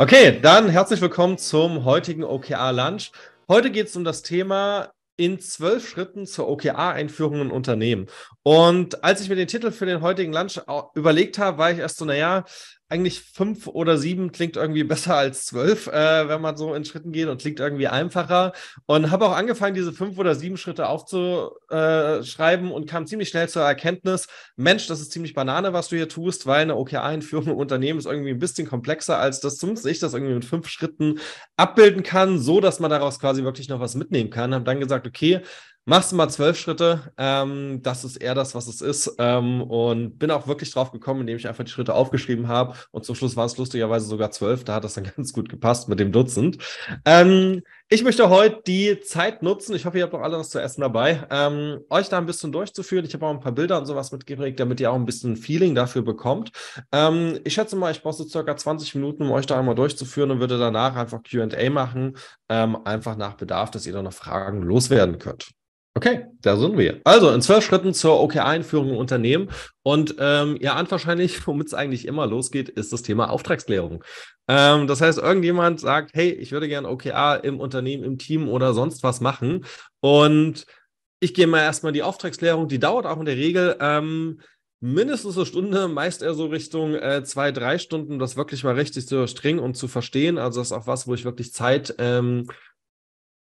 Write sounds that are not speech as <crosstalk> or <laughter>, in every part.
Okay, dann herzlich willkommen zum heutigen OKR Lunch. Heute geht es um das Thema in zwölf Schritten zur OKR-Einführung in Unternehmen. Und als ich mir den Titel für den heutigen Lunch überlegt habe, war ich erst so, naja, eigentlich fünf oder sieben klingt irgendwie <laughs> besser als zwölf, äh, wenn man so in Schritten geht und klingt irgendwie einfacher. Und habe auch angefangen, diese fünf oder sieben Schritte aufzuschreiben und kam ziemlich schnell zur Erkenntnis, Mensch, das ist ziemlich Banane, was du hier tust, weil eine oka einführung im Unternehmen ist irgendwie ein bisschen komplexer, als das zumindest ich das irgendwie mit fünf Schritten abbilden kann, so dass man daraus quasi wirklich noch was mitnehmen kann. Habe dann gesagt, okay, machst du mal zwölf Schritte. Ähm, das ist eher das, was es ist. Ähm, und bin auch wirklich drauf gekommen, indem ich einfach die Schritte aufgeschrieben habe. Und zum Schluss waren es lustigerweise sogar zwölf. Da hat das dann <laughs> ganz gut gepasst mit dem Dutzend. Ähm, ich möchte heute die Zeit nutzen. Ich hoffe, ihr habt auch alle was zu essen dabei, ähm, euch da ein bisschen durchzuführen. Ich habe auch ein paar Bilder und sowas mitgeprägt, damit ihr auch ein bisschen Feeling dafür bekommt. Ähm, ich schätze mal, ich brauche so circa 20 Minuten, um euch da einmal durchzuführen und würde danach einfach QA machen. Ähm, einfach nach Bedarf, dass ihr dann noch Fragen loswerden könnt. Okay, da sind wir. Also in zwölf Schritten zur OKR-Einführung im Unternehmen. Und ähm, ja, wahrscheinlich, <laughs> womit es eigentlich immer losgeht, ist das Thema Auftragsklärung. Ähm, das heißt, irgendjemand sagt, hey, ich würde gerne OKA im Unternehmen, im Team oder sonst was machen. Und ich gehe mal erstmal die Auftragsklärung, die dauert auch in der Regel. Ähm, mindestens eine Stunde, meist eher so Richtung äh, zwei, drei Stunden, das wirklich mal richtig zu so streng und zu verstehen. Also das ist auch was, wo ich wirklich Zeit ähm,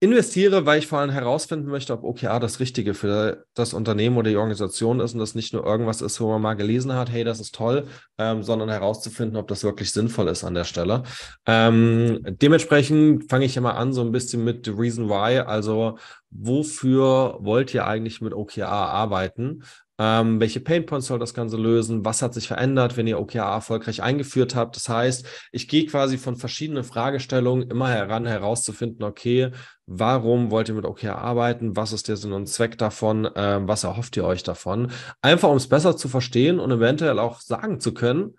investiere, weil ich vor allem herausfinden möchte, ob OKR ah, das Richtige für das Unternehmen oder die Organisation ist und das nicht nur irgendwas ist, wo man mal gelesen hat, hey, das ist toll, ähm, sondern herauszufinden, ob das wirklich sinnvoll ist an der Stelle. Ähm, dementsprechend fange ich immer an so ein bisschen mit The Reason Why, also wofür wollt ihr eigentlich mit OKR arbeiten? ähm, welche Painpoints soll das Ganze lösen, was hat sich verändert, wenn ihr OKR erfolgreich eingeführt habt. Das heißt, ich gehe quasi von verschiedenen Fragestellungen immer heran, herauszufinden, okay, warum wollt ihr mit OKR arbeiten, was ist der Sinn und Zweck davon, ähm, was erhofft ihr euch davon, einfach um es besser zu verstehen und eventuell auch sagen zu können,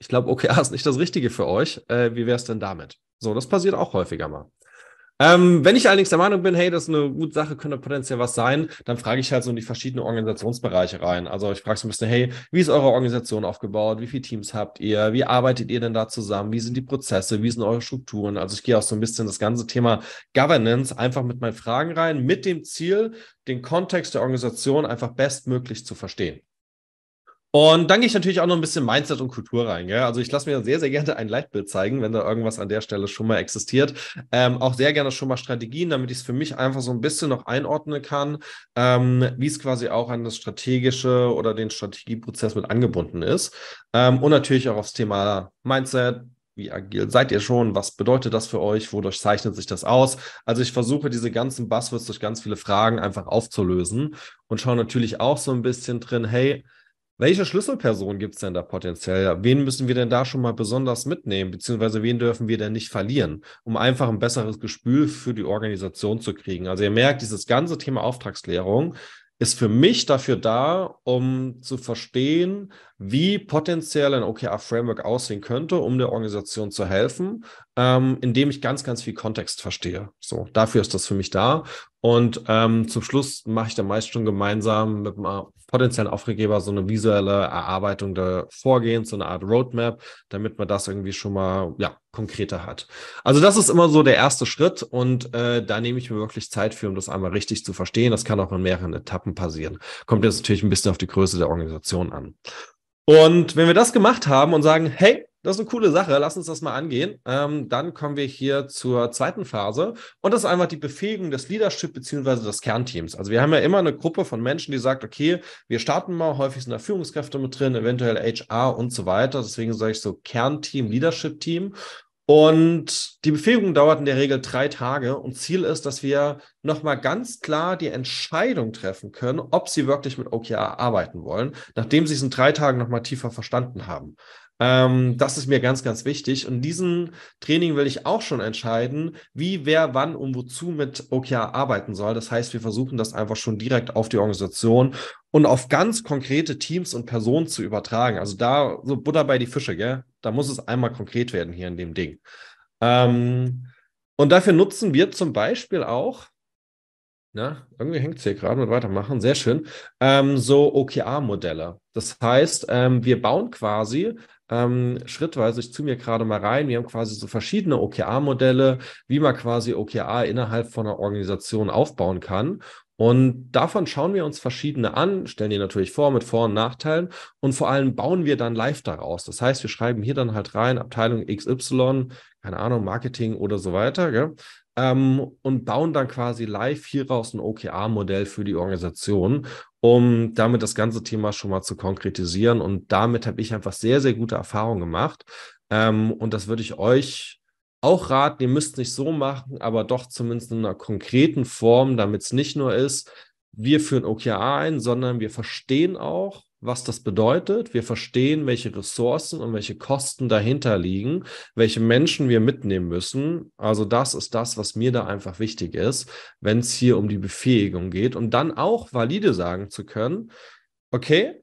ich glaube, OKR <laughs> ist nicht das Richtige für euch, äh, wie wäre es denn damit? So, das passiert auch häufiger mal. Ähm, wenn ich allerdings der Meinung bin, hey, das ist eine gute Sache, könnte potenziell was sein, dann frage ich halt so in die verschiedenen Organisationsbereiche rein. Also ich frage so ein bisschen, hey, wie ist eure Organisation aufgebaut? Wie viele Teams habt ihr? Wie arbeitet ihr denn da zusammen? Wie sind die Prozesse? Wie sind eure Strukturen? Also ich gehe auch so ein bisschen das ganze Thema Governance einfach mit meinen Fragen rein, mit dem Ziel, den Kontext der Organisation einfach bestmöglich zu verstehen. Und dann gehe ich natürlich auch noch ein bisschen Mindset und Kultur rein. Gell? Also ich lasse mir sehr, sehr gerne ein Leitbild zeigen, wenn da irgendwas an der Stelle schon mal existiert. Ähm, auch sehr gerne schon mal Strategien, damit ich es für mich einfach so ein bisschen noch einordnen kann, ähm, wie es quasi auch an das strategische oder den Strategieprozess mit angebunden ist. Ähm, und natürlich auch aufs Thema Mindset, wie agil seid ihr schon? Was bedeutet das für euch? Wodurch zeichnet sich das aus? Also ich versuche diese ganzen Buzzwords durch ganz viele Fragen einfach aufzulösen und schaue natürlich auch so ein bisschen drin, hey, welche Schlüsselperson gibt es denn da potenziell? Wen müssen wir denn da schon mal besonders mitnehmen? Beziehungsweise wen dürfen wir denn nicht verlieren, um einfach ein besseres Gespür für die Organisation zu kriegen? Also ihr merkt, dieses ganze Thema Auftragsklärung ist für mich dafür da, um zu verstehen, wie potenziell ein OKR-Framework aussehen könnte, um der Organisation zu helfen, ähm, indem ich ganz, ganz viel Kontext verstehe. So, dafür ist das für mich da. Und ähm, zum Schluss mache ich dann meist schon gemeinsam mit einem potenziellen Auftraggeber so eine visuelle Erarbeitung der Vorgehens, so eine Art Roadmap, damit man das irgendwie schon mal ja, konkreter hat. Also das ist immer so der erste Schritt und äh, da nehme ich mir wirklich Zeit für, um das einmal richtig zu verstehen. Das kann auch in mehreren Etappen passieren. Kommt jetzt natürlich ein bisschen auf die Größe der Organisation an. Und wenn wir das gemacht haben und sagen, hey, das ist eine coole Sache, lass uns das mal angehen, ähm, dann kommen wir hier zur zweiten Phase. Und das ist einfach die Befähigung des Leadership beziehungsweise des Kernteams. Also wir haben ja immer eine Gruppe von Menschen, die sagt, okay, wir starten mal, häufig sind da Führungskräfte mit drin, eventuell HR und so weiter. Deswegen sage ich so Kernteam, Leadership-Team. Und die Befähigung dauert in der Regel drei Tage und Ziel ist, dass wir nochmal ganz klar die Entscheidung treffen können, ob sie wirklich mit OKR arbeiten wollen, nachdem sie es in drei Tagen nochmal tiefer verstanden haben. Ähm, das ist mir ganz, ganz wichtig. Und in diesem Training will ich auch schon entscheiden, wie, wer, wann und wozu mit OKR arbeiten soll. Das heißt, wir versuchen das einfach schon direkt auf die Organisation und auf ganz konkrete Teams und Personen zu übertragen. Also da so Butter bei die Fische, gell? Da muss es einmal konkret werden hier in dem Ding. Ähm, und dafür nutzen wir zum Beispiel auch, na, irgendwie hängt es hier gerade mit weitermachen, sehr schön, ähm, so OKR-Modelle. Das heißt, ähm, wir bauen quasi ähm, schrittweise zu mir gerade mal rein. Wir haben quasi so verschiedene OKR-Modelle, wie man quasi OKR innerhalb von einer Organisation aufbauen kann. Und davon schauen wir uns verschiedene an, stellen die natürlich vor mit Vor- und Nachteilen und vor allem bauen wir dann live daraus. Das heißt, wir schreiben hier dann halt rein, Abteilung XY, keine Ahnung, Marketing oder so weiter. Gell? ähm, und bauen dann quasi live hieraus ein OKR-Modell für die Organisation, um damit das ganze Thema schon mal zu konkretisieren. Und damit habe ich einfach sehr, sehr gute Erfahrungen gemacht. Ähm, und das würde ich euch auch raten, ihr müsst nicht so machen, aber doch zumindest in einer konkreten Form, damit es nicht nur ist, wir führen OKR ein, sondern wir verstehen auch, was das bedeutet. Wir verstehen, welche Ressourcen und welche Kosten dahinter liegen, welche Menschen wir mitnehmen müssen. Also das ist das, was mir da einfach wichtig ist, wenn es hier um die Befähigung geht. Und dann auch valide sagen zu können, okay,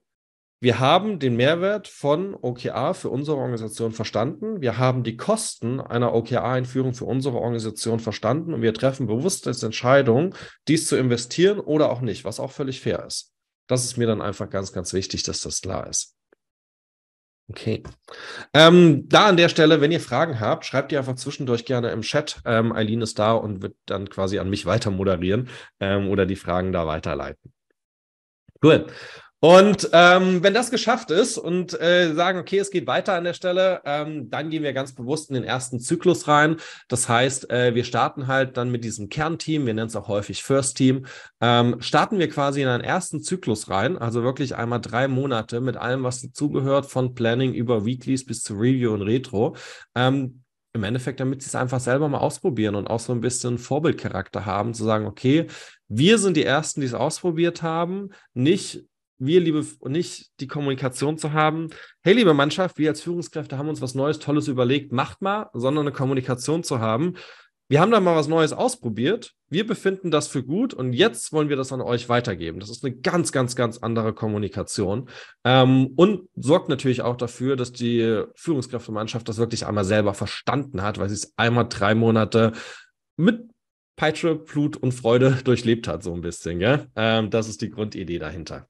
wir haben den Mehrwert von OKA für unsere Organisation verstanden. Wir haben die Kosten einer oka einführung für unsere Organisation verstanden und wir treffen bewusst als Entscheidung, dies zu investieren oder auch nicht, was auch völlig fair ist. Das ist mir dann einfach ganz, ganz wichtig, dass das klar ist. Okay. Ähm, da an der Stelle, wenn ihr Fragen habt, schreibt ihr einfach zwischendurch gerne im Chat. Ähm, Eileen ist da und wird dann quasi an mich <laughs> weiter moderieren ähm, oder die Fragen da weiterleiten. Cool. Und ähm, wenn das geschafft ist und äh, sagen, okay, es geht weiter an der Stelle, ähm, dann gehen wir ganz bewusst in den ersten Zyklus rein. Das heißt, äh, wir starten halt dann mit diesem Kernteam, wir nennen es auch häufig First Team, ähm, starten wir quasi in einen ersten Zyklus rein, also wirklich einmal drei Monate mit allem, was dazugehört, von Planning über Weeklies bis zu Review und Retro ähm, im Endeffekt, damit sie es einfach selber mal ausprobieren und auch so ein bisschen Vorbildcharakter haben, zu sagen, okay, wir sind die Ersten, die es ausprobiert haben, nicht wir, liebe, und nicht die Kommunikation zu haben, hey, liebe Mannschaft, wir als Führungskräfte haben uns was Neues, Tolles überlegt, macht mal, sondern eine Kommunikation zu haben. Wir haben da mal was Neues ausprobiert, wir befinden das für gut und jetzt wollen wir das an euch weitergeben. Das ist eine ganz, ganz, ganz andere Kommunikation ähm, und sorgt natürlich auch dafür, dass die Führungskräftemannschaft das wirklich einmal selber verstanden hat, weil sie es einmal drei Monate mit Peitsche, Blut und Freude <laughs> durchlebt hat, so ein bisschen. Gell? Ähm, das ist die Grundidee dahinter.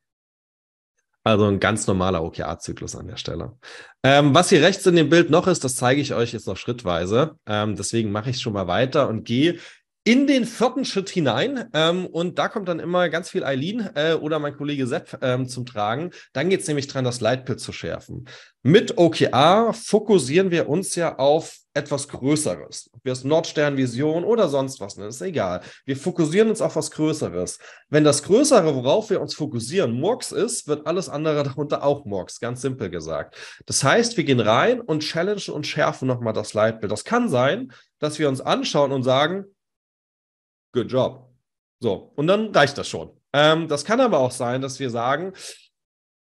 Also ein ganz normaler OKR-Zyklus an der Stelle. Ähm, was hier rechts in dem Bild noch ist, das zeige ich euch jetzt noch schrittweise. Ähm, deswegen mache ich schon mal weiter und gehe in den vierten Schritt hinein. Ähm, und da kommt dann immer ganz viel Eileen äh, oder mein Kollege Sepp ähm, zum Tragen. Dann geht es nämlich dran, das Leitbild zu schärfen. Mit OKR fokussieren wir uns ja auf etwas Größeres. Ob wir es Nordstern, Vision oder sonst was nennen, ist egal. Wir fokussieren uns auf was Größeres. Wenn das Größere, worauf wir uns fokussieren, Murks ist, wird alles andere <laughs> darunter auch Murks, ganz simpel gesagt. Das heißt, wir gehen rein und challengen und schärfen nochmal das Leitbild. Das kann sein, dass wir uns anschauen und sagen, good job. So, und dann reicht das schon. Ähm, das kann aber auch sein, dass wir sagen,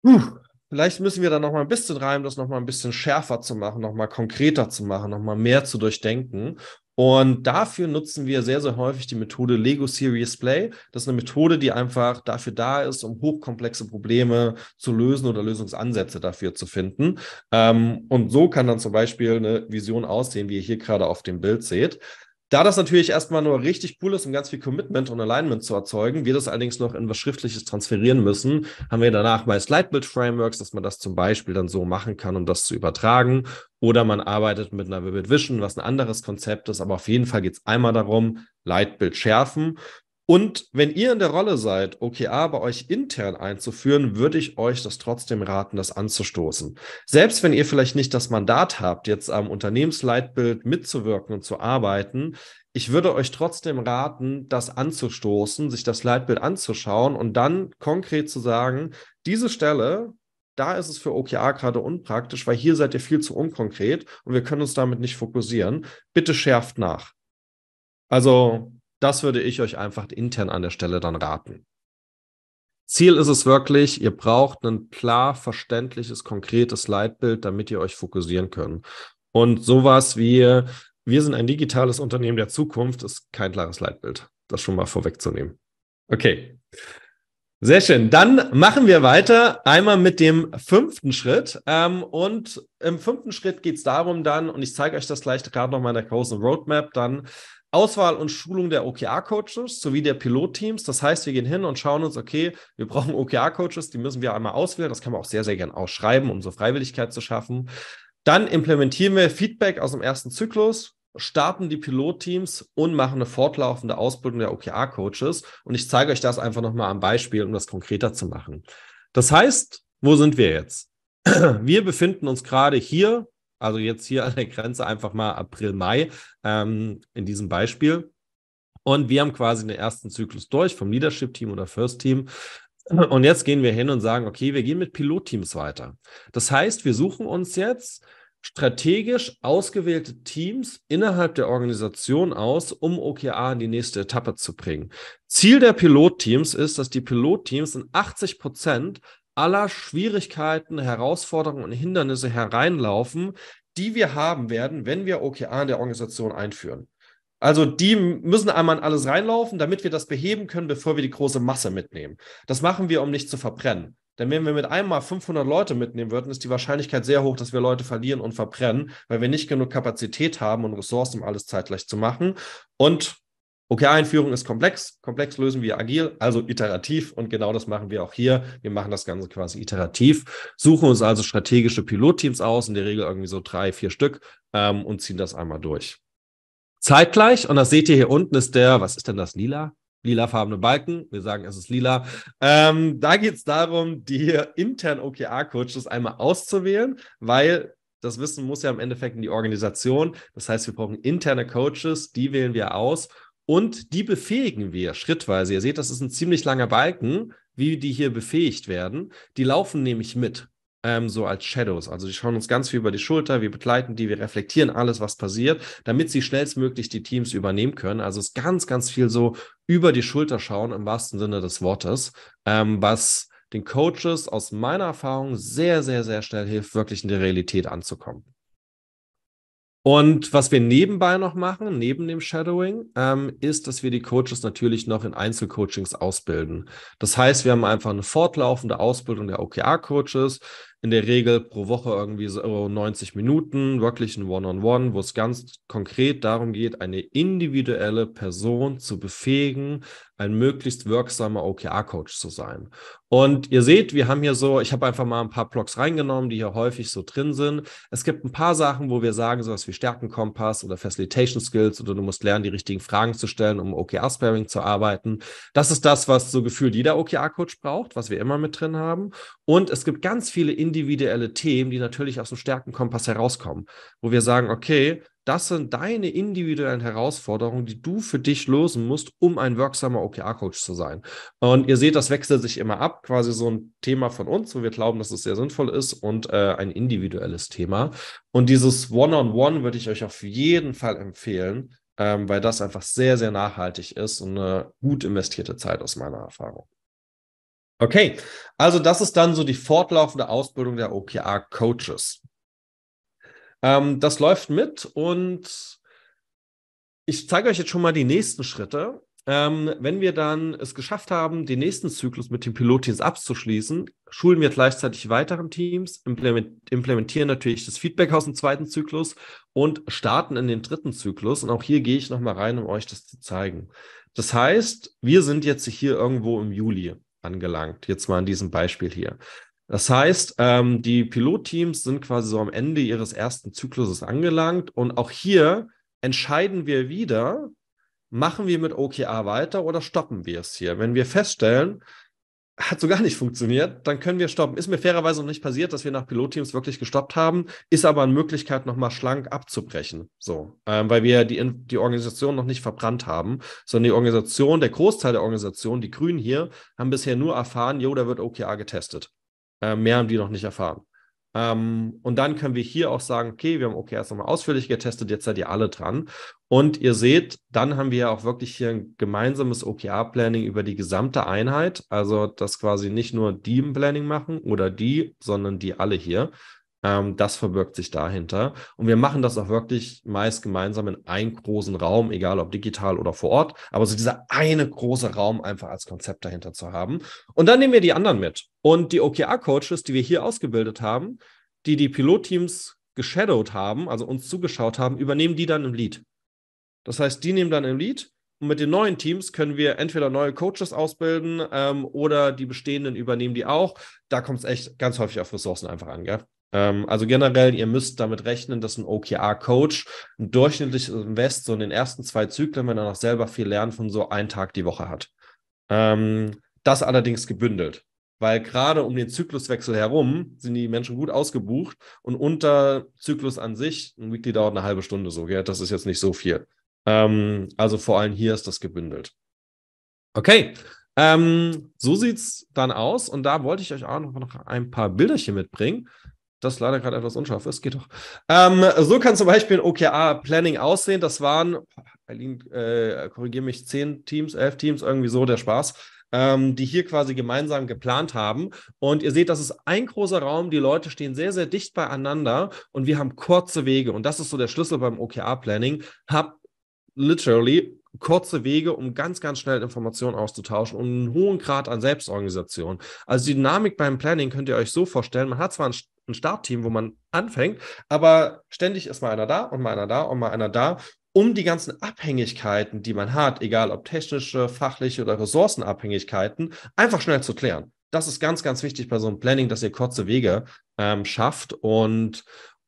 Puh, Vielleicht müssen wir da noch mal ein bisschen rein, um das noch mal ein bisschen schärfer zu machen, noch mal konkreter zu machen, noch mal mehr zu durchdenken. Und dafür nutzen wir sehr, sehr häufig die Methode Lego Serious Play. Das ist eine Methode, die einfach dafür da ist, um hochkomplexe Probleme zu lösen oder Lösungsansätze dafür zu finden. Ähm, und so kann dann zum Beispiel eine Vision aussehen, wie ihr hier gerade auf dem Bild seht. Da das natürlich erstmal nur richtig cool ist, um ganz viel Commitment und Alignment zu erzeugen, wir das allerdings noch in was Schriftliches transferieren müssen, haben wir danach meist Leitbild-Frameworks, dass man das zum Beispiel dann so machen kann, um das zu übertragen. Oder man arbeitet mit einer Vivid Vision, was ein anderes Konzept ist. Aber auf jeden Fall geht es einmal darum, Leitbild schärfen. Und wenn ihr in der Rolle seid, OKA bei euch intern einzuführen, würde ich euch das trotzdem raten, das anzustoßen. Selbst wenn ihr vielleicht nicht das Mandat habt, jetzt am Unternehmensleitbild mitzuwirken und zu arbeiten, ich würde euch trotzdem raten, das anzustoßen, sich das Leitbild anzuschauen und dann konkret zu sagen, diese Stelle, da ist es für OKA gerade unpraktisch, weil hier seid ihr viel zu unkonkret und wir können uns damit nicht fokussieren. Bitte schärft nach. Also das würde ich euch einfach intern an der Stelle dann raten. Ziel ist es wirklich, ihr braucht ein klar verständliches, konkretes Leitbild, damit ihr euch fokussieren könnt. Und sowas wie, wir sind ein digitales Unternehmen der Zukunft, ist kein klares Leitbild. Das schon mal vorwegzunehmen. Okay. Sehr schön. Dann machen wir weiter einmal mit dem fünften Schritt. Ähm, und im fünften Schritt geht es darum dann, und ich zeige euch das gleich gerade nochmal in der großen Roadmap, dann Auswahl und Schulung der OKR-Coaches sowie der Pilotteams. Das heißt, wir gehen hin und schauen uns, okay, wir brauchen OKR-Coaches, die müssen wir einmal auswählen. Das kann man auch sehr, sehr gern ausschreiben, um so Freiwilligkeit zu schaffen. Dann implementieren wir Feedback aus dem ersten Zyklus, starten die Pilotteams und machen eine fortlaufende Ausbildung der OKR-Coaches. Und ich zeige euch das einfach nochmal am Beispiel, um das konkreter zu machen. Das heißt, wo sind wir jetzt? Wir befinden uns gerade hier also jetzt hier an der Grenze einfach mal April, Mai ähm, in diesem Beispiel. Und wir haben quasi den ersten Zyklus durch vom Leadership-Team oder First-Team. Und jetzt gehen wir hin und sagen, okay, wir gehen mit Pilotteams weiter. Das heißt, wir suchen uns jetzt strategisch ausgewählte Teams innerhalb der Organisation aus, um OKA in die nächste Etappe zu bringen. Ziel der Pilotteams ist, dass die Pilotteams in 80 Prozent aller Schwierigkeiten, Herausforderungen und Hindernisse hereinlaufen, die wir haben werden, wenn wir OKR in der Organisation einführen. Also die müssen einmal in alles reinlaufen, damit wir das beheben können, bevor wir die große Masse mitnehmen. Das machen wir, um nicht zu verbrennen. Denn wenn wir mit einmal 500 Leute mitnehmen würden, ist die Wahrscheinlichkeit sehr hoch, dass wir Leute verlieren und verbrennen, weil wir nicht genug Kapazität haben und Ressourcen, um alles zeitgleich zu machen. Und OKR-Einführung ist komplex. Komplex lösen wir agil, also iterativ. Und genau das machen wir auch hier. Wir machen das Ganze quasi iterativ, suchen uns also strategische Pilotteams aus, in der Regel irgendwie so drei, vier Stück, ähm, und ziehen das einmal durch. Zeitgleich, und das seht ihr hier unten, ist der, was ist denn das, lila? lilafarbene Balken. Wir sagen, es ist lila. Ähm, da geht es darum, die internen OKR-Coaches einmal auszuwählen, weil das Wissen muss ja im Endeffekt in die Organisation. Das heißt, wir brauchen interne Coaches, die wählen wir aus und die befähigen wir schrittweise. Ihr seht, das ist ein ziemlich langer Balken, wie die hier befähigt werden. Die laufen nämlich mit, ähm, so als Shadows. Also die schauen uns ganz viel über die Schulter, wir begleiten die, wir reflektieren alles, was passiert, damit sie schnellstmöglich die Teams übernehmen können. Also es ist ganz, ganz viel so über die Schulter schauen im wahrsten Sinne des Wortes, ähm, was den Coaches aus meiner Erfahrung sehr, sehr, sehr schnell hilft, wirklich in die Realität anzukommen. Und was wir nebenbei noch machen, neben dem Shadowing, ähm, ist, dass wir die Coaches natürlich noch in Einzelcoachings ausbilden. Das heißt, wir haben einfach eine fortlaufende Ausbildung der OKR-Coaches in der Regel pro Woche irgendwie so 90 Minuten, wirklich ein One-on-One, wo es ganz konkret darum geht, eine individuelle Person zu befähigen, ein möglichst wirksamer OKR-Coach zu sein. Und ihr seht, wir haben hier so, ich habe einfach mal ein paar Blogs reingenommen, die hier häufig so drin sind. Es gibt ein paar Sachen, wo wir sagen, sowas wie Stärkenkompass oder Facilitation Skills oder du musst lernen, die richtigen Fragen zu stellen, um OKR-Sparing zu arbeiten. Das ist das, was so gefühlt jeder OKR-Coach braucht, was wir immer mit drin haben. Und es gibt ganz viele individuelle Themen, die natürlich aus dem Stärkenkompass herauskommen, wo wir sagen, okay, das sind deine individuellen Herausforderungen, die du für dich lösen musst, um ein wirksamer OKR-Coach zu sein. Und ihr seht, das wechselt sich immer ab, quasi so ein Thema von uns, wo wir glauben, dass es sehr sinnvoll ist und äh, ein individuelles Thema. Und dieses One-on-One -on -One würde ich euch auf jeden Fall empfehlen, ähm, weil das einfach sehr, sehr nachhaltig ist und eine gut investierte Zeit aus meiner Erfahrung. Okay, also das ist dann so die fortlaufende Ausbildung der OKR-Coaches. Ähm, das läuft mit und ich zeige euch jetzt schon mal die nächsten Schritte. Ähm, wenn wir dann es geschafft haben, den nächsten Zyklus mit den Pilotteams abzuschließen, schulen wir gleichzeitig weiteren Teams, implementieren natürlich das Feedback aus dem zweiten Zyklus und starten in den dritten Zyklus. Und auch hier gehe ich nochmal rein, um euch das zu zeigen. Das heißt, wir sind jetzt hier irgendwo im Juli angelangt. Jetzt mal an diesem Beispiel hier. Das heißt, ähm, die Pilotteams sind quasi so am Ende ihres ersten Zykluses angelangt und auch hier entscheiden wir wieder, machen wir mit OKA weiter oder stoppen wir es hier? Wenn wir feststellen, hat so gar nicht funktioniert, dann können wir stoppen. Ist mir fairerweise noch nicht passiert, dass wir nach Pilotteams wirklich gestoppt haben, ist aber eine Möglichkeit, nochmal schlank abzubrechen. So, ähm, weil wir die, die Organisation noch nicht verbrannt haben, sondern die Organisation, der Großteil der Organisation, die Grünen hier, haben bisher nur erfahren, jo, da wird OKA getestet. Äh, mehr haben die noch nicht erfahren. Ähm, und dann können wir hier auch sagen, okay, wir haben OKRs nochmal ausführlich getestet, jetzt seid ihr alle dran. Und ihr seht, dann haben wir ja auch wirklich hier ein gemeinsames OKR-Planning über die gesamte Einheit. Also, dass quasi nicht nur die im Planning machen oder die, sondern die alle hier. Ähm, das verbirgt sich dahinter. Und wir machen das auch wirklich meist gemeinsam in einem großen Raum, egal ob digital oder vor Ort. Aber so dieser eine große Raum einfach als Konzept dahinter zu haben. Und dann nehmen wir die anderen mit. Und die OKR-Coaches, die wir hier ausgebildet haben, die die Pilotteams geshadowed haben, also uns zugeschaut haben, übernehmen die dann im Lead. Das heißt, die nehmen dann im Lead und mit den neuen Teams können wir entweder neue Coaches ausbilden ähm, oder die bestehenden übernehmen die auch. Da kommt es echt ganz häufig auf Ressourcen einfach an, gell? Ähm, also generell, ihr müsst damit rechnen, dass ein OKR-Coach ein durchschnittliches Invest so in den ersten zwei Zyklen, wenn er noch selber viel lernt, von so einen Tag die Woche hat. Ähm, das allerdings gebündelt. Weil gerade um den Zykluswechsel herum sind die Menschen gut ausgebucht und unter Zyklus an sich, ein Weekly dauert eine halbe Stunde so, gell? das ist jetzt nicht so viel. Ähm, also vor allem hier ist das gebündelt. Okay, ähm, so es dann aus und da wollte ich euch auch noch ein paar Bilderchen mitbringen das leider gerade etwas unscharf ist, geht doch. Ähm, so kann zum Beispiel ein OKR-Planning aussehen. Das waren, Eileen, äh, korrigiere mich, zehn Teams, elf Teams, irgendwie so der Spaß ähm, die hier quasi gemeinsam geplant haben. Und ihr seht, das ist ein großer Raum. Die Leute stehen sehr, sehr dicht beieinander und wir haben kurze Wege. Und das ist so der Schlüssel beim OKR-Planning. Habt literally kurze Wege, um ganz, ganz schnell Informationen auszutauschen und einen hohen Grad an Selbstorganisation. Also die Dynamik beim Planning könnt ihr euch so vorstellen, man hat zwar ein, Startteam, wo man anfängt, aber ständig ist mal einer da und mal einer da und mal einer da um die ganzen Abhängigkeiten, die man hat, egal ob technische, fachliche oder Ressourcenabhängigkeiten, einfach schnell zu klären. Das ist ganz, ganz wichtig bei so einem Planning, dass ihr kurze Wege ähm, schafft und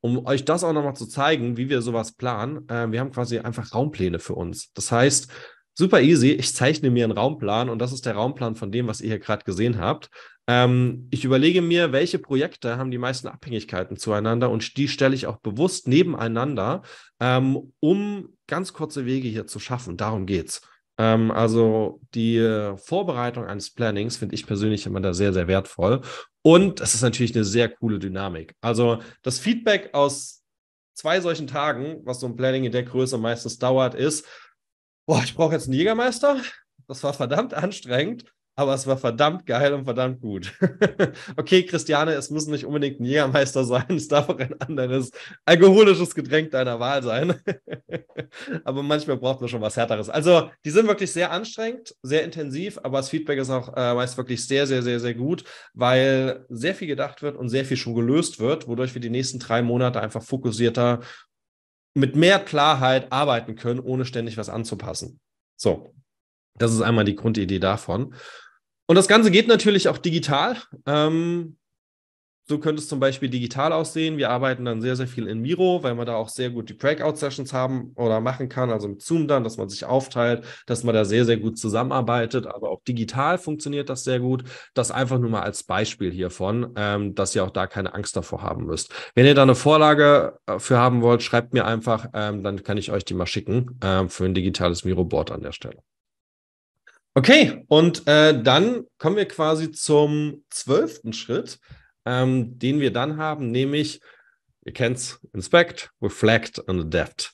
um euch das auch nochmal zu zeigen, wie wir sowas planen, äh, wir haben quasi einfach Raumpläne für uns. Das heißt, super easy, ich zeichne mir einen Raumplan und das ist der Raumplan von dem, was ihr hier gerade gesehen habt. Ähm, ich überlege mir, welche Projekte haben die meisten Abhängigkeiten zueinander und die stelle ich auch bewusst nebeneinander, ähm, um ganz kurze Wege hier zu schaffen. Darum geht's. Ähm, also die äh, Vorbereitung eines Plannings finde ich persönlich immer da sehr, sehr wertvoll. Und das ist natürlich eine sehr coole Dynamik. Also das Feedback aus zwei solchen Tagen, was so ein Planning in der Größe meistens dauert, ist, boah, ich brauche jetzt einen Jägermeister. Das war verdammt anstrengend aber es war verdammt geil und verdammt gut. <laughs> okay, Christiane, es muss nicht unbedingt ein Jägermeister sein, es darf auch ein anderes alkoholisches Getränk deiner Wahl sein. <laughs> aber manchmal braucht man schon was Härteres. Also, die sind wirklich sehr anstrengend, sehr intensiv, aber das Feedback ist auch äh, meist wirklich sehr, sehr, sehr, sehr gut, weil sehr viel gedacht wird und sehr viel schon gelöst wird, wodurch wir die nächsten drei Monate einfach fokussierter mit mehr Klarheit arbeiten können, ohne ständig was anzupassen. So, das ist einmal die Grundidee davon. Und das Ganze geht natürlich auch digital. Ähm, so könnte es zum Beispiel digital aussehen. Wir arbeiten dann sehr, sehr viel in Miro, weil man da auch sehr gut die Breakout-Sessions haben oder machen kann, also mit Zoom dann, dass man sich aufteilt, dass man da sehr, sehr gut zusammenarbeitet. Aber auch digital funktioniert das sehr gut. Das einfach nur mal als Beispiel hiervon, ähm, dass ihr auch da keine Angst davor haben müsst. Wenn ihr da eine Vorlage äh, für haben wollt, schreibt mir einfach, ähm, dann kann ich euch die mal schicken ähm, für ein digitales Miro-Board an der Stelle. Okay, und äh, dann kommen wir quasi zum zwölften Schritt, ähm, den wir dann haben, nämlich, ihr kennt es, Inspect, Reflect und Adapt.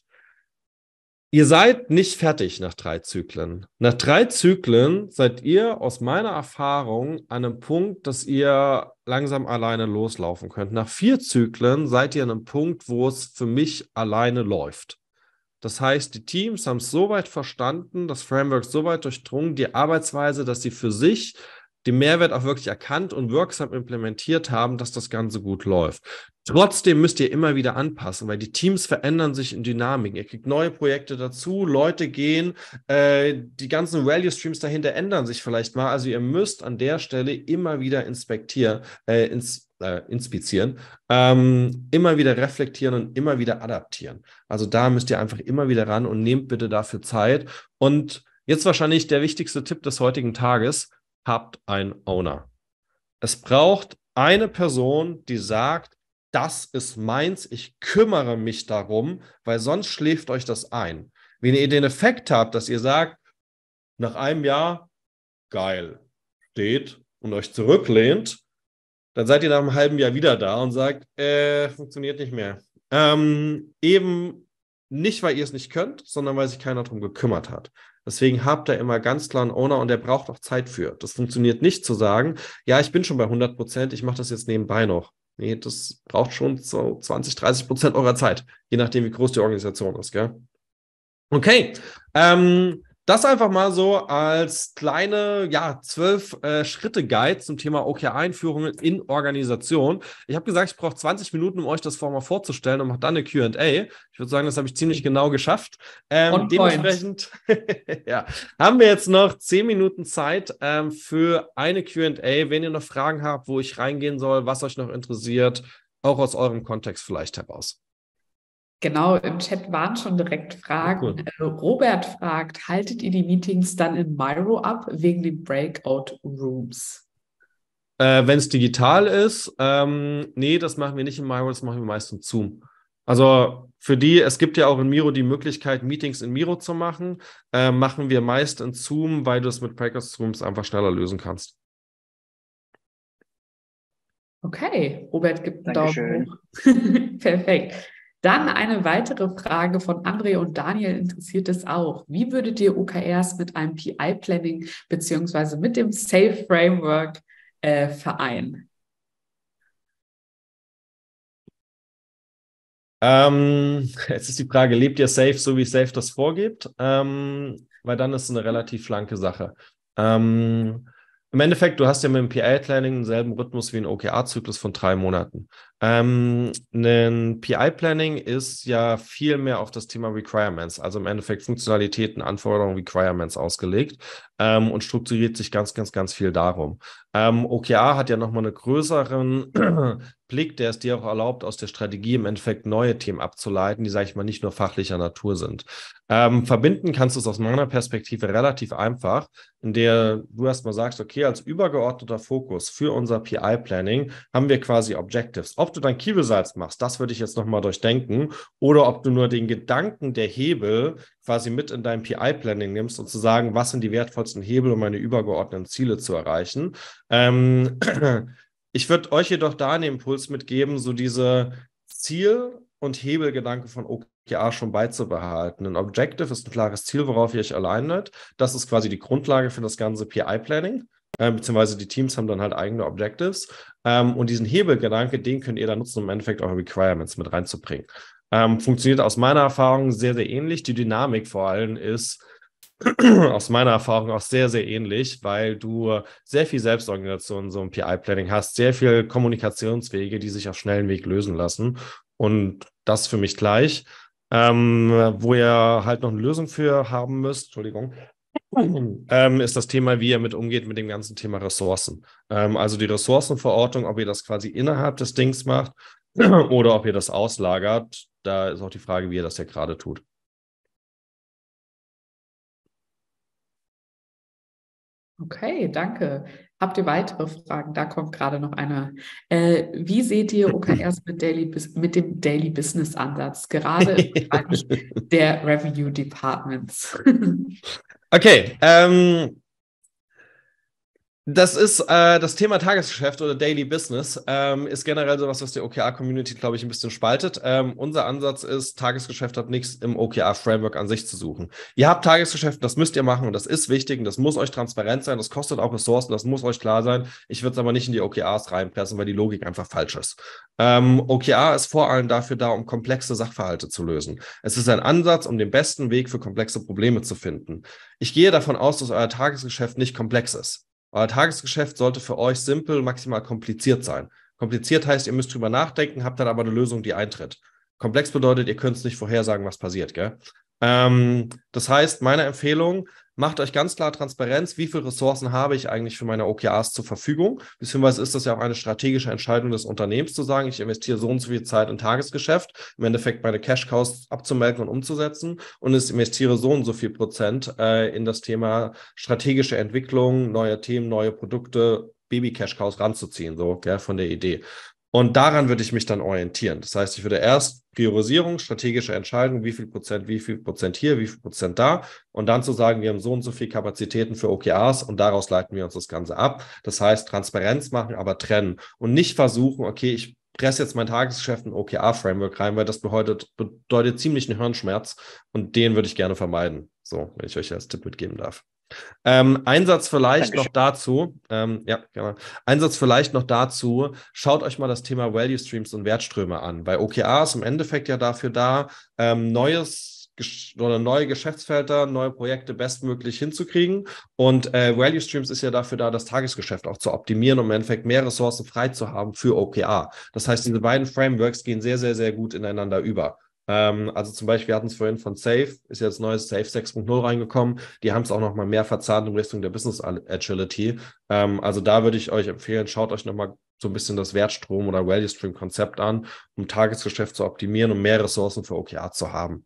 Ihr seid nicht fertig nach drei Zyklen. Nach drei Zyklen seid ihr aus meiner Erfahrung an einem Punkt, dass ihr langsam alleine loslaufen könnt. Nach vier Zyklen seid ihr an einem Punkt, wo es für mich alleine läuft. Das heißt, die Teams haben es so weit verstanden, das Framework so weit durchdrungen, die Arbeitsweise, dass sie für sich den Mehrwert auch wirklich erkannt und wirksam implementiert haben, dass das Ganze gut läuft. Trotzdem müsst ihr immer wieder anpassen, weil die Teams verändern sich in Dynamiken. Ihr kriegt neue Projekte dazu, Leute gehen, äh, die ganzen Value Streams dahinter ändern sich vielleicht mal. Also ihr müsst an der Stelle immer wieder inspektieren, äh, ins, äh, inspizieren, ähm, immer wieder reflektieren und immer wieder adaptieren. Also da müsst ihr einfach immer wieder ran und nehmt bitte dafür Zeit. Und jetzt wahrscheinlich der wichtigste Tipp des heutigen Tages, habt ein Owner. Es braucht eine Person, die sagt, das ist meins, ich kümmere mich darum, weil sonst schläft euch das ein. Wenn ihr den Effekt habt, dass ihr sagt, nach einem Jahr, geil, steht und euch zurücklehnt, dann seid ihr nach einem halben Jahr wieder da und sagt, äh, funktioniert nicht mehr. Ähm, eben nicht, weil ihr es nicht könnt, sondern weil sich keiner drum gekümmert hat. Deswegen habt ihr immer ganz klar einen Owner und der braucht auch Zeit für. Das funktioniert nicht zu sagen, ja, ich bin schon bei 100 Prozent, ich mache das jetzt nebenbei noch. Nee, das braucht schon so 20, 30 Prozent eurer Zeit, je nachdem, wie groß die Organisation ist. Gell? Okay, ähm, das einfach mal so als kleine, ja, zwölf äh, Schritte Guide zum Thema OKR-Einführungen in Organisation. Ich habe gesagt, ich brauche 20 Minuten, um euch das vorher vorzustellen und mache dann eine QA. Ich würde sagen, das habe ich ziemlich mhm. genau geschafft. Ähm, dementsprechend <laughs> ja, haben wir jetzt noch zehn Minuten Zeit ähm, für eine QA. Wenn ihr noch Fragen habt, wo ich reingehen soll, was euch noch interessiert, auch aus eurem Kontext vielleicht heraus. Genau, im Chat waren schon direkt Fragen. Oh, Robert fragt, haltet ihr die Meetings dann in Miro ab wegen den Breakout Rooms? Äh, Wenn es digital ist, ähm, nee, das machen wir nicht in Miro, das machen wir meist in Zoom. Also für die, es gibt ja auch in Miro die Möglichkeit, Meetings in Miro zu machen. Äh, machen wir meist in Zoom, weil du es mit Breakout Rooms einfach schneller lösen kannst. Okay, Robert gibt einen Dankeschön. Daumen hoch. <laughs> Perfekt. Dann eine weitere Frage von André und Daniel interessiert es auch. Wie würdet ihr OKRs mit einem PI-Planning beziehungsweise mit dem Safe Framework äh, vereinen? Ähm, jetzt ist die Frage, lebt ihr Safe so, wie Safe das vorgibt? Ähm, weil dann ist es eine relativ flanke Sache. Ähm, Im Endeffekt, du hast ja mit dem PI-Planning denselben Rhythmus wie ein OKR-Zyklus von drei Monaten. Ähm, ein PI-Planning ist ja viel mehr auf das Thema Requirements, also im Endeffekt Funktionalitäten, Anforderungen, Requirements ausgelegt ähm, und strukturiert sich ganz, ganz, ganz viel darum. Ähm, OKR hat ja nochmal einen größeren <clears throat> Blick, der es dir auch erlaubt, aus der Strategie im Endeffekt neue Themen abzuleiten, die, sage ich mal, nicht nur fachlicher Natur sind. Ähm, verbinden kannst du es aus meiner Perspektive relativ einfach, in der du erstmal sagst, okay, als übergeordneter Fokus für unser PI-Planning haben wir quasi Objectives. Ob du dein Kiebesalz machst, das würde ich jetzt nochmal durchdenken, oder ob du nur den Gedanken der Hebel quasi mit in dein PI-Planning nimmst und zu sagen, was sind die wertvollsten Hebel, um meine übergeordneten Ziele zu erreichen. Ähm, <clears throat> ich würde euch jedoch da einen Impuls mitgeben, so diese Ziel- und Hebelgedanke von OKR schon beizubehalten. Ein Objective ist ein klares Ziel, worauf ihr euch alignet. Das ist quasi die Grundlage für das ganze PI-Planning ähm, beziehungsweise die Teams haben dann halt eigene Objectives. Ähm, und diesen Hebelgedanke, den könnt ihr dann nutzen, um im Endeffekt eure Requirements mit reinzubringen. Ähm, funktioniert aus meiner Erfahrung sehr, sehr ähnlich. Die Dynamik vor allem ist <clears throat> aus meiner Erfahrung auch sehr, sehr ähnlich, weil du sehr viel Selbstorganisation in so einem PI-Planning hast, sehr viel Kommunikationswege, die sich auf schnellen Weg lösen lassen. Und das für mich gleich. Ähm, wo ihr halt noch eine Lösung für haben müsst, Entschuldigung, ähm, ist das Thema, wie ihr mit umgeht mit dem ganzen Thema Ressourcen. Ähm, also die Ressourcenverordnung, ob ihr das quasi innerhalb des Dings macht <clears throat> oder ob ihr das auslagert, da ist auch die Frage, wie ihr das ja gerade tut. Okay, danke. Habt ihr weitere Fragen? Da kommt gerade noch einer. Äh, wie seht ihr OKRs <clears throat> mit, Daily, mit dem Daily Business Ansatz, gerade <laughs> der Revenue Departments? <laughs> Okay. Um, Das ist äh, das Thema Tagesgeschäft oder Daily Business, ähm, ist generell sowas, was die OKR-Community, glaube ich, ein bisschen spaltet. Ähm, unser Ansatz ist, Tagesgeschäft hat nichts im OKR-Framework an sich zu suchen. Ihr habt Tagesgeschäft, das müsst ihr machen und das ist wichtig und das muss euch transparent sein, das kostet auch Ressourcen, das muss euch klar sein. Ich würde es aber nicht in die OKRs reinpressen, weil die Logik einfach falsch ist. Ähm, OKR ist vor allem dafür da, um komplexe Sachverhalte zu lösen. Es ist ein Ansatz, um den besten Weg für komplexe Probleme zu finden. Ich gehe davon aus, dass euer Tagesgeschäft nicht komplex ist. Euer Tagesgeschäft sollte für euch simpel, maximal kompliziert sein. Kompliziert heißt, ihr müsst drüber nachdenken, habt dann aber eine Lösung, die eintritt. Komplex bedeutet, ihr könnt es nicht vorhersagen, was passiert. Gell? Ähm, das heißt, meine Empfehlung, macht euch ganz klar Transparenz, wie viele Ressourcen habe ich eigentlich für meine OKRs zur Verfügung. Beziehungsweise ist das ja auch eine strategische Entscheidung des Unternehmens zu sagen, ich investiere so und so viel Zeit in Tagesgeschäft, im Endeffekt meine cash Cows abzumelden und umzusetzen und ich investiere so und so viel Prozent äh, in das Thema strategische Entwicklung, neue Themen, neue Produkte, Baby-Cash-Cows ranzuziehen, so gell, von der Idee. Und daran würde ich mich dann orientieren. Das heißt, ich würde erst Priorisierung, strategische Entscheidung, wie viel Prozent, wie viel Prozent hier, wie viel Prozent da und dann zu sagen, wir haben so und so viel Kapazitäten für OKRs und daraus leiten wir uns das Ganze ab. Das heißt, Transparenz machen, aber trennen und nicht versuchen, okay, ich presse jetzt mein Tagesgeschäft in OKR-Framework rein, weil das bedeutet, bedeutet ziemlich einen Hirnschmerz und den würde ich gerne vermeiden. So, wenn ich euch als Tipp mitgeben darf. Ähm, Einsatz vielleicht Dankeschön. noch dazu, ähm, ja, gerne. Einsatz vielleicht noch dazu, schaut euch mal das Thema Value Streams und Wertströme an, weil OKR ist im Endeffekt ja dafür da, ähm, neues oder neue Geschäftsfelder, neue Projekte bestmöglich hinzukriegen. Und äh, Value Streams ist ja dafür da, das Tagesgeschäft auch zu optimieren, um im Endeffekt mehr Ressourcen frei zu haben für OKR. Das heißt, diese beiden Frameworks gehen sehr, sehr, sehr gut ineinander über. Ähm, also zum Beispiel, wir hatten es vorhin von Safe, ist jetzt neues Safe 6.0 reingekommen. Die haben es auch nochmal mehr verzahnt in Richtung der Business Agility. Ähm, also da würde ich euch empfehlen, schaut euch nochmal so ein bisschen das Wertstrom- oder Value-Stream-Konzept an, um Tagesgeschäft zu optimieren und um mehr Ressourcen für OKR zu haben.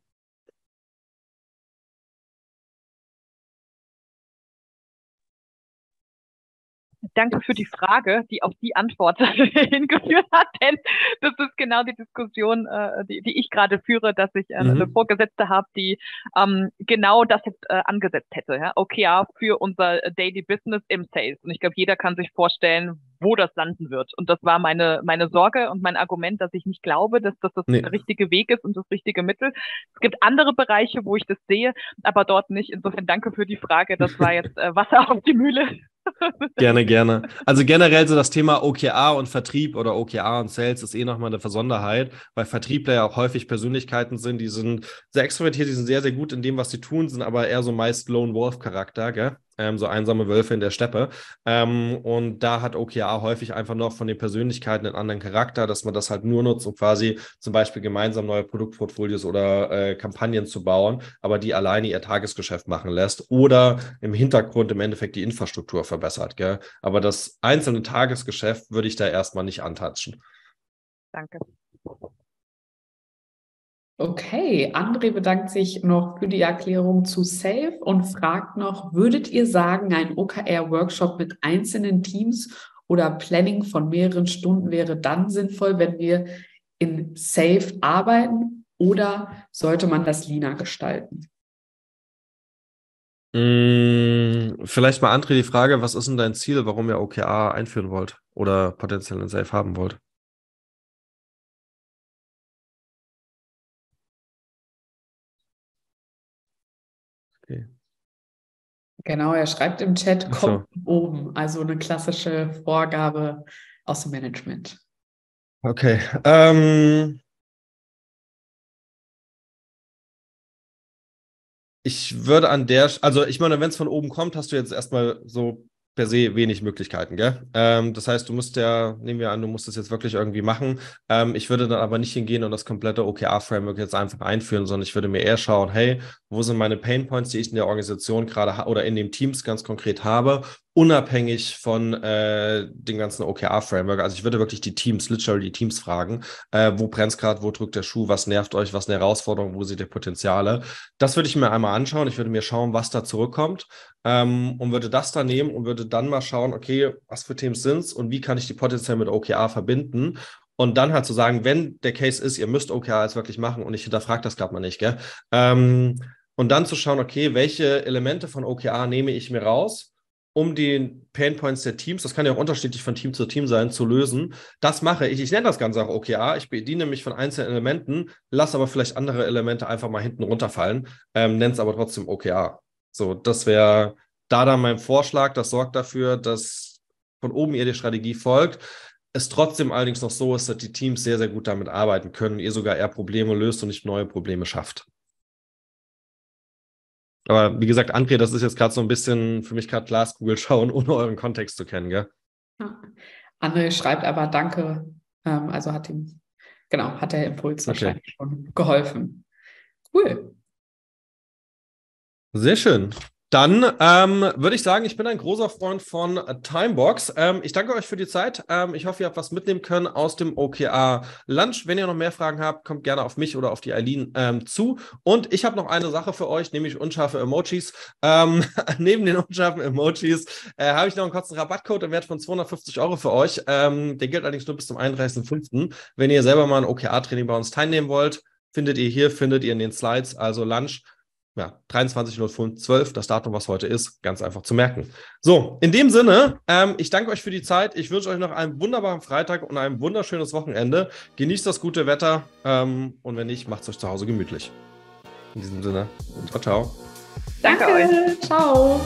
Danke für die Frage, die auf die Antwort <laughs> hingeführt hat, denn das ist genau die Diskussion, äh, die, die ich gerade führe, dass ich äh, also mhm. eine Vorgesetzte habe, die ähm, genau das jetzt äh, angesetzt hätte. Ja? Okay, ja, für unser Daily Business im Sales. Und ich glaube, jeder kann sich vorstellen, wo das landen wird. Und das war meine, meine Sorge und mein Argument, dass ich nicht glaube, dass, das das nee. richtige Weg ist und das richtige Mittel. Es gibt andere Bereiche, wo ich das sehe, aber dort nicht. Insofern danke für die Frage. Das war jetzt äh, Wasser <laughs> auf die Mühle. <laughs> Gerne, gerne. Also generell so das Thema OKR und Vertrieb oder OKR und Sales ist eh nochmal eine Besonderheit, weil Vertriebler ja auch häufig Persönlichkeiten sind, die sind sehr extrovertiert, die sind sehr, sehr gut in dem, was sie tun, sind aber eher so meist Lone Wolf-Charakter, gell? ähm, so einsame Wölfe in der Steppe. Ähm, und da hat OKA häufig einfach noch von den Persönlichkeiten einen anderen Charakter, dass man das halt nur nutzt, um quasi zum Beispiel gemeinsam neue Produktportfolios oder äh, Kampagnen zu bauen, aber die alleine ihr Tagesgeschäft machen lässt oder im Hintergrund im Endeffekt die Infrastruktur verbessert. Gell? Aber das einzelne Tagesgeschäft würde ich da erstmal nicht antatschen. Danke. Okay, André bedankt sich noch für die Erklärung zu SAFE und fragt noch, würdet ihr sagen, ein OKR-Workshop mit einzelnen Teams oder Planning von mehreren Stunden wäre dann sinnvoll, wenn wir in SAFE arbeiten oder sollte man das Lina gestalten? Hm, vielleicht mal André die Frage, was ist denn dein Ziel, warum ihr OKR einführen wollt oder potenziell in SAFE haben wollt? Genau, er schreibt im Chat, kommt so. oben. Also eine klassische Vorgabe aus dem Management. Okay. Ähm, ich würde an der, also ich meine, wenn es von oben kommt, hast du jetzt erstmal so per se wenig Möglichkeiten, gell? Ähm, das heißt, du musst ja, nehmen wir an, du musst das jetzt wirklich irgendwie machen. Ähm, ich würde dann aber nicht hingehen und das komplette OKR-Framework jetzt einfach einführen, sondern ich würde mir eher schauen, hey, wo sind meine Painpoints, die ich in der Organisation gerade oder in den Teams ganz konkret habe unabhängig von äh, dem ganzen OKR-Framework. Also ich würde wirklich die Teams, literally die Teams fragen, äh, wo brennt es gerade, wo drückt der Schuh, was nervt euch, was eine Herausforderung, wo seht ihr Potenziale. Das würde ich mir einmal anschauen. Ich würde mir schauen, was da zurückkommt ähm, und würde das da nehmen und würde dann mal schauen, okay, was für Teams sind es und wie kann ich die potenziell mit OKR verbinden und dann halt zu sagen, wenn der Case ist, ihr müsst OKR jetzt wirklich machen und ich hinterfrage das gerade mal nicht, gell? Ähm, und dann zu schauen, okay, welche Elemente von OKR nehme ich mir raus um die Painpoints der Teams, das kann ja auch unterschiedlich von Team zu Team sein, zu lösen. Das mache ich. Ich nenne das Ganze auch OKR. Ich bediene mich von einzelnen Elementen, lasse aber vielleicht andere Elemente einfach mal hinten runterfallen, ähm, nenne es aber trotzdem OKR. So, das wäre da dann mein Vorschlag. Das sorgt dafür, dass von oben ihr die Strategie folgt. Es trotzdem allerdings noch so ist, dass die Teams sehr, sehr gut damit arbeiten können, ihr sogar eher Probleme löst und nicht neue Probleme schafft. Aber wie gesagt, André, das ist jetzt gerade so ein bisschen für mich gerade Glaskugel schauen, <laughs> ohne euren Kontext zu kennen, gell? André schreibt aber Danke, ähm, also hat ihm, genau, hat der Impuls okay. wahrscheinlich schon geholfen. Cool. Sehr schön. Dann ähm, würde ich sagen, ich bin ein großer Freund von Timebox. Ähm, ich danke euch für die Zeit. Ähm, ich hoffe, ihr habt was mitnehmen können aus dem OKR Lunch. Wenn ihr noch mehr Fragen habt, kommt gerne auf mich oder auf die Eileen ähm, zu. Und ich habe noch eine Sache für euch, nämlich unscharfe Emojis. Ähm, <laughs> neben den unscharfen Emojis äh, habe ich noch einen kurzen Rabattcode im Wert von 250 Euro für euch. Ähm, der gilt allerdings nur bis zum 31.05. Wenn ihr selber mal ein OKR-Training bei uns teilnehmen wollt, findet ihr hier, findet ihr in den Slides, also Lunch ja, 23.05.12, das Datum, was heute ist, ganz einfach zu merken. So, in dem Sinne, ähm, ich danke euch für die Zeit. Ich wünsche euch noch einen wunderbaren Freitag und ein wunderschönes Wochenende. Genießt das gute Wetter ähm, und wenn nicht, macht es euch zu Hause gemütlich. In diesem Sinne, ciao, ciao. Danke, danke euch. Ciao.